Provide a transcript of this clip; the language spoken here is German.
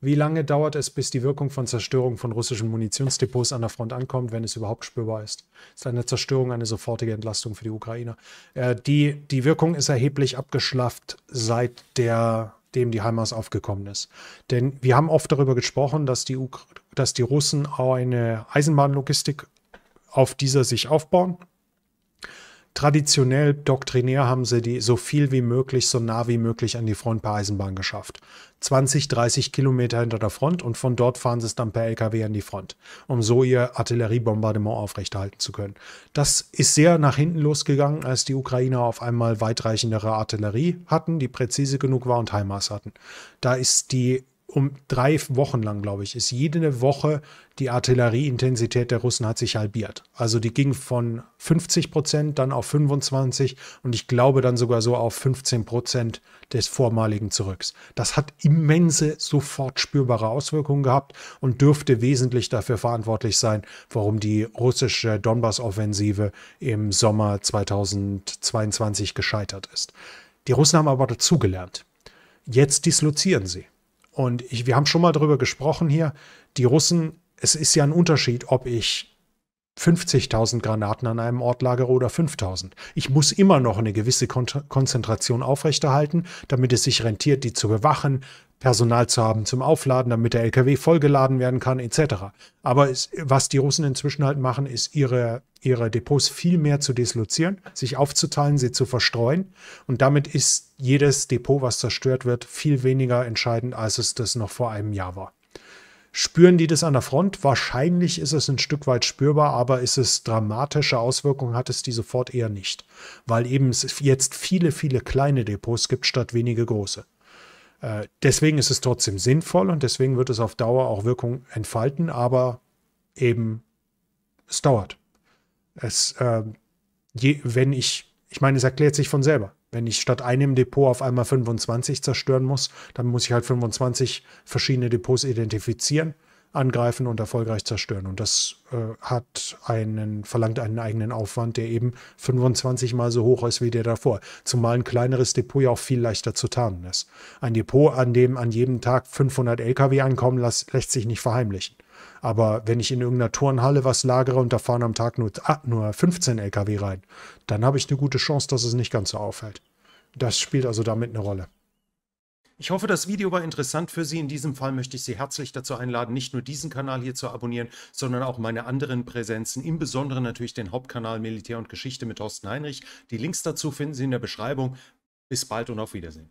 Wie lange dauert es, bis die Wirkung von Zerstörung von russischen Munitionsdepots an der Front ankommt, wenn es überhaupt spürbar ist? Ist eine Zerstörung eine sofortige Entlastung für die Ukrainer? Äh, die, die Wirkung ist erheblich abgeschlafft, seitdem die Hamas aufgekommen ist. Denn wir haben oft darüber gesprochen, dass die, Ukra dass die Russen auch eine Eisenbahnlogistik auf dieser sich aufbauen traditionell, doktrinär haben sie die so viel wie möglich, so nah wie möglich an die Front per Eisenbahn geschafft. 20, 30 Kilometer hinter der Front und von dort fahren sie es dann per LKW an die Front, um so ihr Artilleriebombardement aufrechterhalten zu können. Das ist sehr nach hinten losgegangen, als die Ukrainer auf einmal weitreichendere Artillerie hatten, die präzise genug war und HIMARS hatten. Da ist die um drei Wochen lang, glaube ich, ist jede Woche die Artillerieintensität der Russen hat sich halbiert. Also die ging von 50 Prozent dann auf 25 und ich glaube dann sogar so auf 15 Prozent des vormaligen Zurücks. Das hat immense, sofort spürbare Auswirkungen gehabt und dürfte wesentlich dafür verantwortlich sein, warum die russische Donbass-Offensive im Sommer 2022 gescheitert ist. Die Russen haben aber dazugelernt. Jetzt dislozieren sie. Und ich, wir haben schon mal darüber gesprochen hier, die Russen, es ist ja ein Unterschied, ob ich 50.000 Granaten an einem Ort lagere oder 5.000. Ich muss immer noch eine gewisse Kon Konzentration aufrechterhalten, damit es sich rentiert, die zu bewachen, Personal zu haben zum Aufladen, damit der LKW vollgeladen werden kann, etc. Aber es, was die Russen inzwischen halt machen, ist, ihre, ihre Depots viel mehr zu dislozieren, sich aufzuteilen, sie zu verstreuen. Und damit ist jedes Depot, was zerstört wird, viel weniger entscheidend, als es das noch vor einem Jahr war. Spüren die das an der Front? Wahrscheinlich ist es ein Stück weit spürbar, aber ist es dramatische Auswirkungen, hat es die sofort eher nicht, weil eben es jetzt viele, viele kleine Depots gibt statt wenige große. Äh, deswegen ist es trotzdem sinnvoll und deswegen wird es auf Dauer auch Wirkung entfalten, aber eben es dauert. Es, äh, je, wenn ich, ich meine, es erklärt sich von selber. Wenn ich statt einem Depot auf einmal 25 zerstören muss, dann muss ich halt 25 verschiedene Depots identifizieren angreifen und erfolgreich zerstören. Und das äh, hat einen, verlangt einen eigenen Aufwand, der eben 25 mal so hoch ist wie der davor. Zumal ein kleineres Depot ja auch viel leichter zu tarnen ist. Ein Depot, an dem an jedem Tag 500 LKW ankommen, lässt, lässt sich nicht verheimlichen. Aber wenn ich in irgendeiner Turnhalle was lagere und da fahren am Tag nur, ah, nur 15 LKW rein, dann habe ich eine gute Chance, dass es nicht ganz so auffällt. Das spielt also damit eine Rolle. Ich hoffe, das Video war interessant für Sie. In diesem Fall möchte ich Sie herzlich dazu einladen, nicht nur diesen Kanal hier zu abonnieren, sondern auch meine anderen Präsenzen, im Besonderen natürlich den Hauptkanal Militär und Geschichte mit Thorsten Heinrich. Die Links dazu finden Sie in der Beschreibung. Bis bald und auf Wiedersehen.